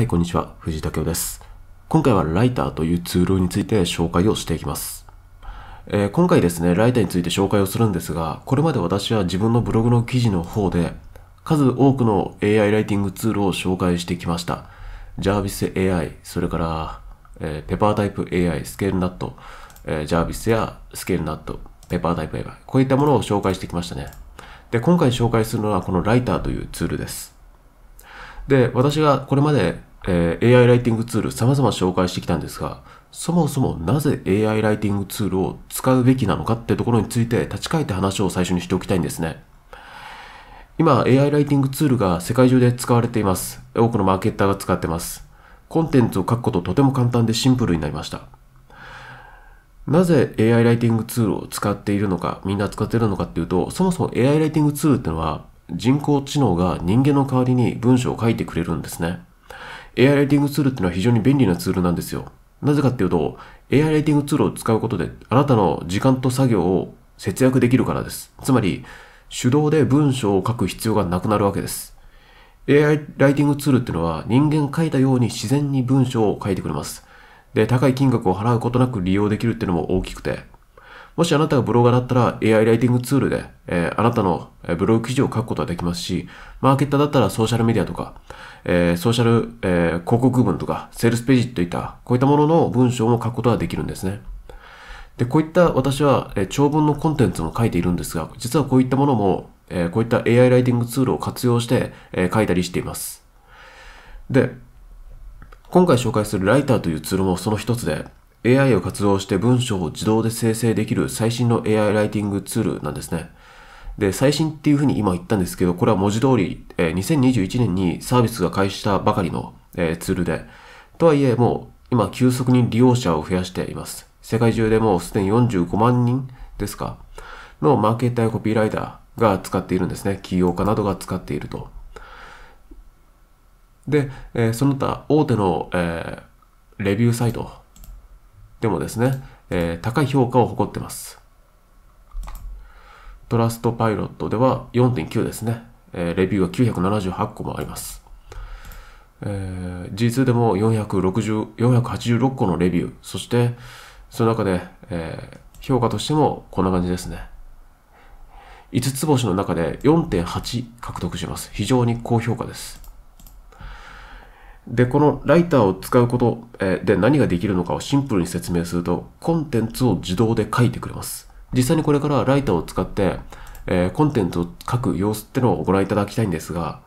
はい、こんにちは。藤井武夫です。今回はライターというツールについて紹介をしていきます。えー、今回ですね、ライターについて紹介をするんですが、これまで私は自分のブログの記事の方で、数多くの AI ライティングツールを紹介してきました。ジャービス AI、それから、えー、ペパータイプ AI、スケールナット、えー、ジャービスやスケールナット、ペパータイプ AI、こういったものを紹介してきましたね。で、今回紹介するのはこのライターというツールです。で、私がこれまでえー、AI ライティングツール様々紹介してきたんですが、そもそもなぜ AI ライティングツールを使うべきなのかってところについて立ち返って話を最初にしておきたいんですね。今、AI ライティングツールが世界中で使われています。多くのマーケッターが使ってます。コンテンツを書くこととても簡単でシンプルになりました。なぜ AI ライティングツールを使っているのか、みんな使っているのかっていうと、そもそも AI ライティングツールってのは人工知能が人間の代わりに文章を書いてくれるんですね。AI ライティングツールっていうのは非常に便利なツールなんですよ。なぜかっていうと、AI ライティングツールを使うことで、あなたの時間と作業を節約できるからです。つまり、手動で文章を書く必要がなくなるわけです。AI ライティングツールっていうのは人間書いたように自然に文章を書いてくれます。で、高い金額を払うことなく利用できるっていうのも大きくて、もしあなたがブロガーだったら AI ライティングツールで、えー、あなたのブログ記事を書くことができますし、マーケッターだったらソーシャルメディアとか、えー、ソーシャル、えー、広告文とか、セールスページといった、こういったものの文章も書くことができるんですね。で、こういった私は、え長文のコンテンツも書いているんですが、実はこういったものも、えこういった AI ライティングツールを活用して、え書いたりしています。で、今回紹介するライターというツールもその一つで、AI を活用して文章を自動で生成できる最新の AI ライティングツールなんですね。で、最新っていうふうに今言ったんですけど、これは文字通り、えー、2021年にサービスが開始したばかりの、えー、ツールで、とはいえもう今急速に利用者を増やしています。世界中でもうすでに45万人ですかのマーケッターやコピーライターが使っているんですね。起業家などが使っていると。で、えー、その他大手の、えー、レビューサイトでもですね、えー、高い評価を誇ってます。トラストパイロットでは4.9ですね。えー、レビューが978個もあります。えー、G2 でも460 486個のレビュー、そしてその中で、えー、評価としてもこんな感じですね。5つ星の中で4.8獲得します。非常に高評価です。で、このライターを使うことで何ができるのかをシンプルに説明すると、コンテンツを自動で書いてくれます。実際にこれからライターを使って、えコンテンツを書く様子ってのをご覧いただきたいんですが、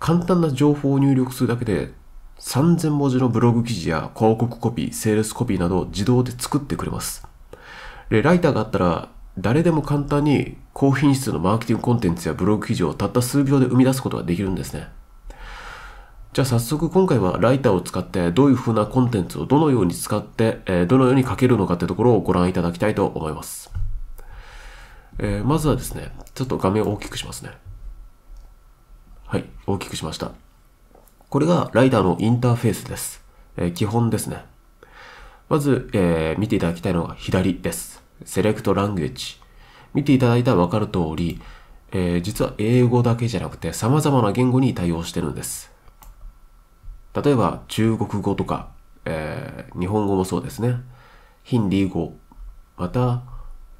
簡単な情報を入力するだけで、3000文字のブログ記事や広告コピー、セールスコピーなどを自動で作ってくれます。で、ライターがあったら、誰でも簡単に高品質のマーケティングコンテンツやブログ記事をたった数秒で生み出すことができるんですね。じゃあ早速今回はライターを使ってどういう風なコンテンツをどのように使って、えどのように書けるのかってところをご覧いただきたいと思います。えー、まずはですね、ちょっと画面を大きくしますね。はい、大きくしました。これがライターのインターフェースです。えー、基本ですね。まず、えー、見ていただきたいのが左です。セレクトランエッジ。見ていただいたらわかる通り、え実は英語だけじゃなくて様々な言語に対応してるんです。例えば中国語とか、えー、日本語もそうですね。ヒンディー語、また、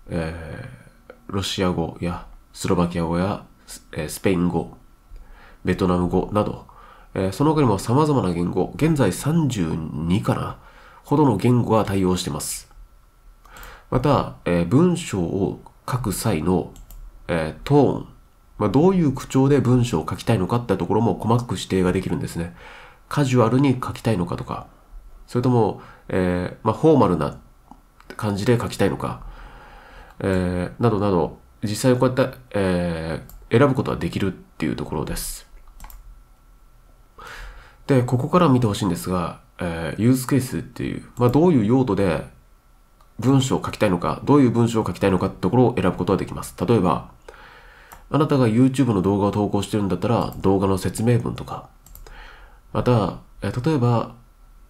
えー、ロシア語やスロバキア語やス,、えスペイン語、ベトナム語など、えー、その他にも様々な言語、現在32かな、ほどの言語が対応してます。また、えー、文章を書く際の、えー、トーン、まあ、どういう口調で文章を書きたいのかってところも細かく指定ができるんですね。カジュアルに書きたいのかとか、それとも、えー、まあ、フォーマルな感じで書きたいのか、えー、などなど、実際こうやって、えー、選ぶことはできるっていうところです。で、ここから見てほしいんですが、えー、ユースケースっていう、まあ、どういう用途で文章を書きたいのか、どういう文章を書きたいのかってところを選ぶことができます。例えば、あなたが YouTube の動画を投稿してるんだったら、動画の説明文とか、また、え例えば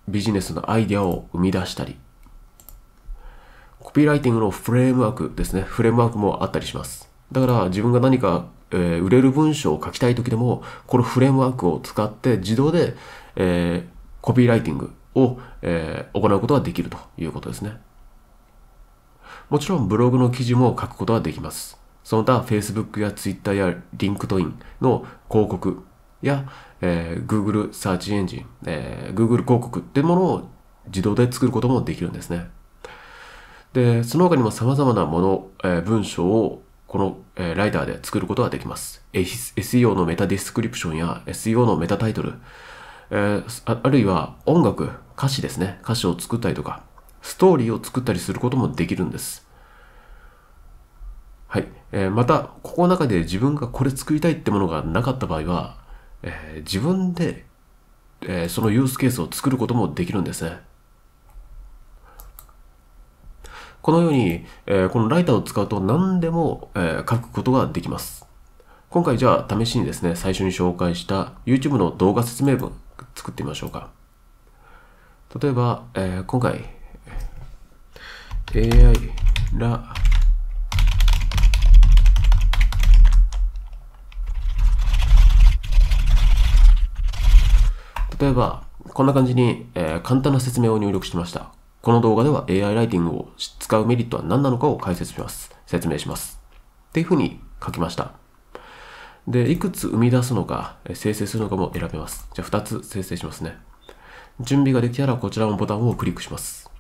ビジネスのアイデアを生み出したり、コピーライティングのフレームワークですね。フレームワークもあったりします。だから自分が何か、えー、売れる文章を書きたい時でも、このフレームワークを使って自動で、えー、コピーライティングを、えー、行うことができるということですね。もちろんブログの記事も書くことはできます。その他 Facebook や Twitter や LinkedIn の広告や、えー、Google サーチエンジン、えー、Google 広告っていうものを自動で作ることもできるんですね。で、その他にも様々なもの、えー、文章をこの、えー、ライターで作ることができます。SEO のメタディスクリプションや SEO のメタタイトル、えー、ああるいは音楽、歌詞ですね。歌詞を作ったりとか、ストーリーを作ったりすることもできるんです。はい。えー、また、ここの中で自分がこれ作りたいってものがなかった場合は、えー、自分で、えー、そのユースケースを作ることもできるんですね。このように、えー、このライターを使うと何でも、え書くことができます。今回じゃあ試しにですね、最初に紹介した YouTube の動画説明文作ってみましょうか。例えば、え今回、AI ラ例えば、こんな感じに、えー、簡単な説明を入力しました。この動画では AI ライティングを使うメリットは何なのかを解説します。説明します。っていうふうに書きました。で、いくつ生み出すのか、生成するのかも選べます。じゃあ2つ生成しますね。準備ができたらこちらのボタンをクリックします。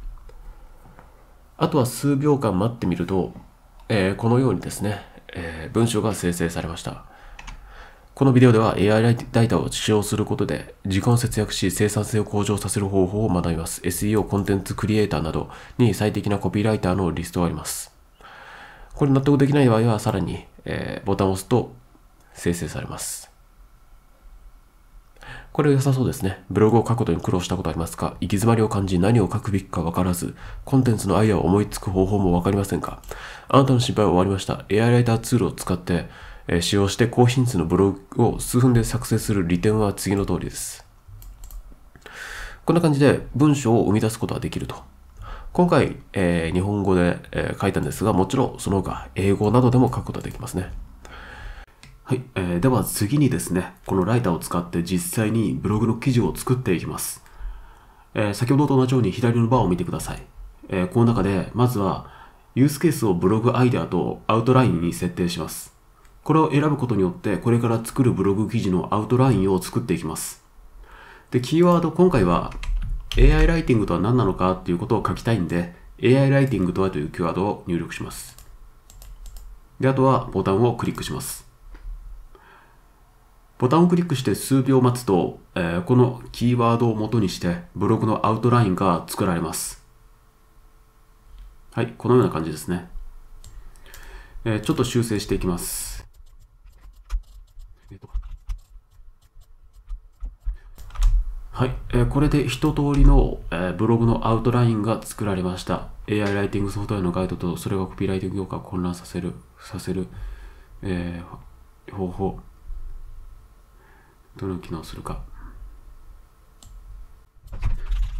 あとは数秒間待ってみると、えー、このようにですね、えー、文章が生成されました。このビデオでは AI ライターを使用することで時間を節約し生産性を向上させる方法を学びます。SEO、コンテンツクリエイターなどに最適なコピーライターのリストがあります。これ納得できない場合はさらに、えー、ボタンを押すと生成されます。これ良さそうですね。ブログを書くことに苦労したことありますか行き詰まりを感じ何を書くべきかわからず、コンテンツのアイデアを思いつく方法もわかりませんかあなたの心配は終わりました。AI ライターツールを使ってえ使用して高品質のブログを数分で作成する利点は次の通りです。こんな感じで文章を生み出すことができると。今回、えー、日本語で、えー、書いたんですが、もちろんその他、英語などでも書くことができますね。はい、えー、では次にですね、このライターを使って実際にブログの記事を作っていきます。えー、先ほどと同じように左のバーを見てください。えー、この中で、まずは、ユースケースをブログアイデアとアウトラインに設定します。これを選ぶことによって、これから作るブログ記事のアウトラインを作っていきます。で、キーワード、今回は AI ライティングとは何なのかっていうことを書きたいんで、AI ライティングとはというキーワードを入力します。で、あとはボタンをクリックします。ボタンをクリックして数秒待つと、えー、このキーワードを元にしてブログのアウトラインが作られます。はい、このような感じですね。えー、ちょっと修正していきます。えと、はい、えー、これで一通りの、えー、ブログのアウトラインが作られました。AI ライティングソフトウェアのガイドと、それがコピーライティング業界を混乱させる、させる、えー、方法。どの機能するか。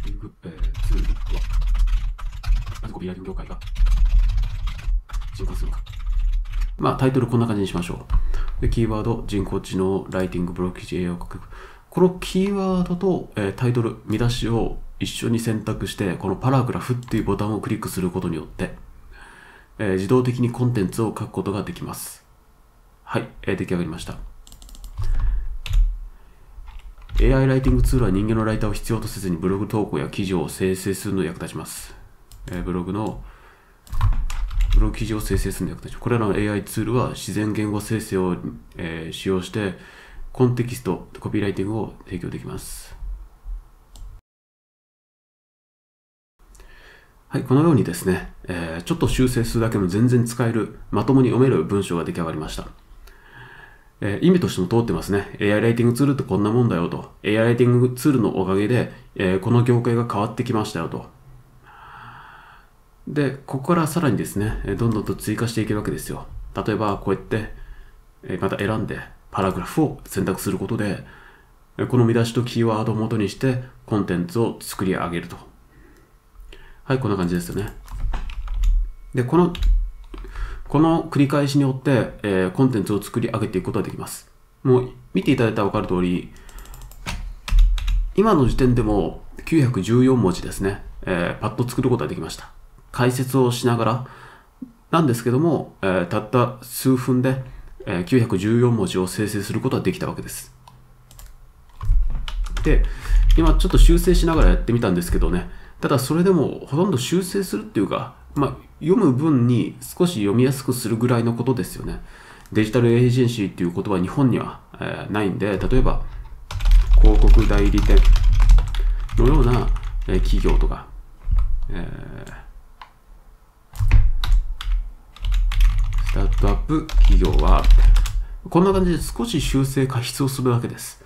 リング、えー、ツールは、まずコピーライティング業界がするか。まあ、タイトルこんな感じにしましょう。でキーワード、人工知能、ライティング、ブロック記事、栄養書く。このキーワードと、えタイトル、見出しを一緒に選択して、このパラグラフっていうボタンをクリックすることによって、え自動的にコンテンツを書くことができます。はい、え出来上がりました。AI ライティングツールは人間のライターを必要とせずにブログ投稿や記事を生成するのに役立ちます。えブログのブログ記事を生成するんだ立これらの AI ツールは自然言語生成を、えー、使用してコンテキストコピーライティングを提供できますはい、このようにですね、えー、ちょっと修正するだけの全然使える、まともに読める文章が出来上がりました。えー、意味としても通ってますね。AI ライティングツールってこんなもんだよと。AI ライティングツールのおかげで、えー、この業界が変わってきましたよと。で、ここからさらにですね、どんどんと追加していけるわけですよ。例えば、こうやって、また選んで、パラグラフを選択することで、この見出しとキーワードを元にして、コンテンツを作り上げると。はい、こんな感じですよね。で、この、この繰り返しによって、えー、コンテンツを作り上げていくことができます。もう、見ていただいたらわかる通り、今の時点でも914文字ですね、えー、パッと作ることができました。解説をしながらなんですけども、えー、たった数分で、えー、914文字を生成することができたわけです。で、今ちょっと修正しながらやってみたんですけどね、ただそれでもほとんど修正するっていうか、まあ、読む分に少し読みやすくするぐらいのことですよね。デジタルエージェンシーっていう言葉は日本には、えー、ないんで、例えば広告代理店のような、えー、企業とか、えータットアップ企業は、こんな感じで少し修正、過失をするだけです。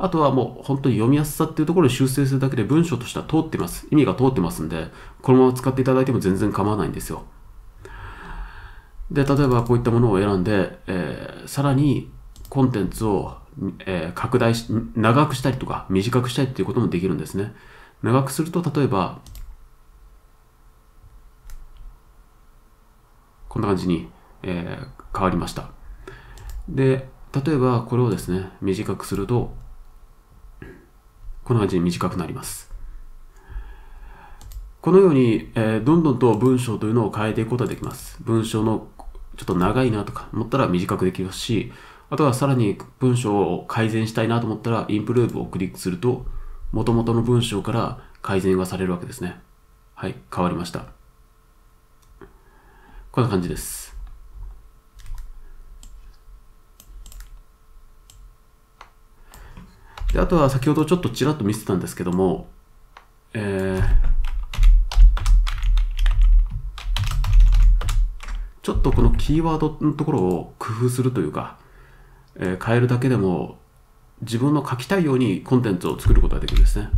あとはもう本当に読みやすさっていうところで修正するだけで文章としては通ってます。意味が通ってますんで、このまま使っていただいても全然構わないんですよ。で、例えばこういったものを選んで、えー、さらにコンテンツを、えー、拡大し、長くしたりとか短くしたりっていうこともできるんですね。長くすると、例えば、こんな感じに、えー、変わりました。で、例えばこれをですね、短くすると、こんな感じに短くなります。このように、えー、どんどんと文章というのを変えていくことができます。文章のちょっと長いなとか思ったら短くできますし、あとはさらに文章を改善したいなと思ったら、インプルーブをクリックすると、元々の文章から改善がされるわけですね。はい、変わりました。こんな感じです。であとは先ほどちょっとちらっと見せたんですけども、えー、ちょっとこのキーワードのところを工夫するというか、えー、変えるだけでも自分の書きたいようにコンテンツを作ることができるんですね。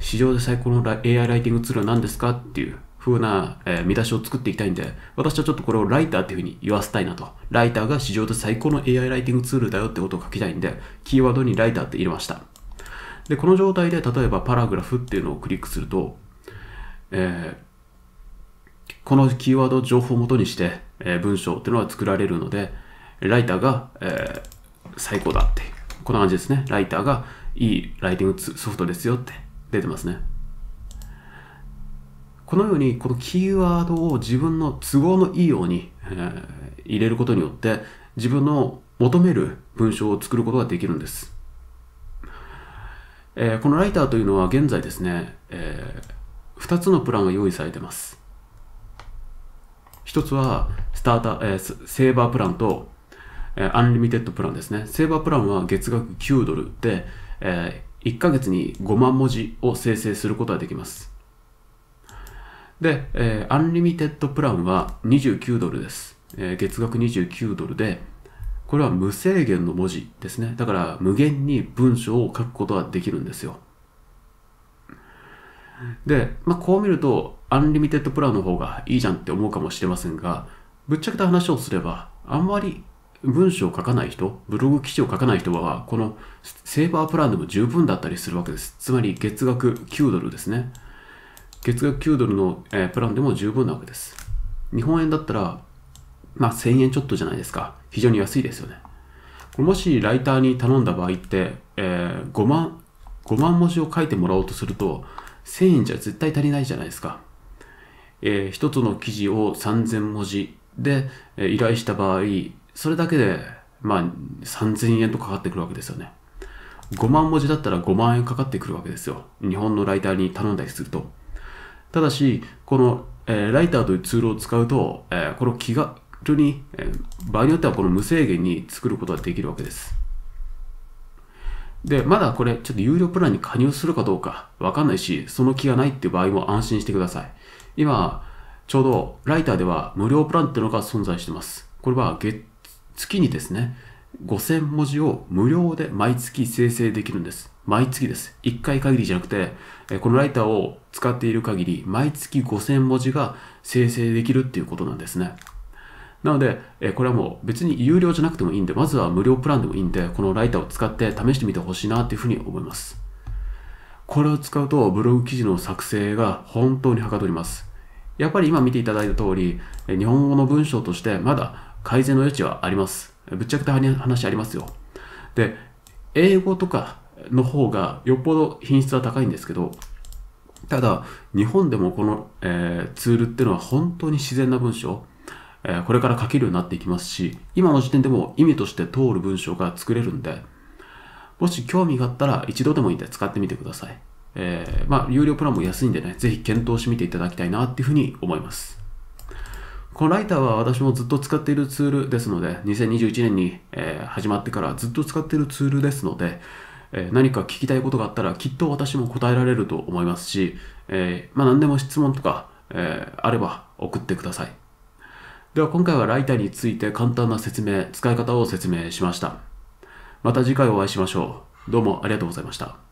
市場で最高の AI ライティングツールは何ですかっていう風な、え見出しを作っていきたいんで、私はちょっとこれをライターっていうふうに言わせたいなと。ライターが市場で最高の AI ライティングツールだよってことを書きたいんで、キーワードにライターって入れました。で、この状態で例えばパラグラフっていうのをクリックすると、えー、このキーワード情報をもとにして、えー、文章っていうのは作られるので、ライターが、えー、最高だっていう。こんな感じですね。ライターがいいライティングソフトですよって出てますね。このように、このキーワードを自分の都合のいいように、えー、入れることによって、自分の求める文章を作ることができるんです。えー、このライターというのは現在ですね、えー、2つのプランが用意されています。1つはスターター、えー、セーバープランと、えアンリミテッドプランですね。セーバープランは月額9ドルで、え1ヶ月に5万文字を生成することができます。で、えアンリミテッドプランは29ドルです。え月額29ドルで、これは無制限の文字ですね。だから無限に文章を書くことができるんですよ。で、まあ、こう見ると、アンリミテッドプランの方がいいじゃんって思うかもしれませんが、ぶっちゃけた話をすれば、あんまり文章を書かない人、ブログ記事を書かない人は、このセーバープランでも十分だったりするわけです。つまり月額9ドルですね。月額9ドルの、えー、プランでも十分なわけです。日本円だったら、まあ1000円ちょっとじゃないですか。非常に安いですよね。これもしライターに頼んだ場合って、えー、5万、5万文字を書いてもらおうとすると、1000円じゃ絶対足りないじゃないですか。えー、1つの記事を3000文字で、え依頼した場合、それだけで、まあ、3000円とかかってくるわけですよね。5万文字だったら5万円かかってくるわけですよ。日本のライターに頼んだりすると。ただし、この、えー、ライターというツールを使うと、えー、この気が、当に、え場合によってはこの無制限に作ることができるわけです。で、まだこれ、ちょっと有料プランに加入するかどうかわかんないし、その気がないっていう場合も安心してください。今、ちょうどライターでは無料プランっていうのが存在してます。これは月、月にですね、5000文字を無料で毎月生成できるんです。毎月です。1回限りじゃなくて、このライターを使っている限り、毎月5000文字が生成できるっていうことなんですね。なので、えこれはもう別に有料じゃなくてもいいんで、まずは無料プランでもいいんで、このライターを使って試してみてほしいなっていうふうに思います。これを使うとブログ記事の作成が本当にはかどります。やっぱり今見ていただいた通り、日本語の文章としてまだ改善の余地はあります。ぶっちゃけた話ありますよ。で、英語とかの方がよっぽど品質は高いんですけど、ただ、日本でもこの、えー、ツールっていうのは本当に自然な文章、えこれから書けるようになっていきますし、今の時点でも意味として通る文章が作れるんで、もし興味があったら一度でもいいんで使ってみてください。えー、まあ、有料プランも安いんでね、ぜひ検討してみていただきたいなっていうふうに思います。このライターは私もずっと使っているツールですので、2021年に、え始まってからずっと使っているツールですので、え何か聞きたいことがあったらきっと私も答えられると思いますし、えまあ、何でも質問とか、えあれば送ってください。では今回はライターについて簡単な説明、使い方を説明しました。また次回お会いしましょう。どうもありがとうございました。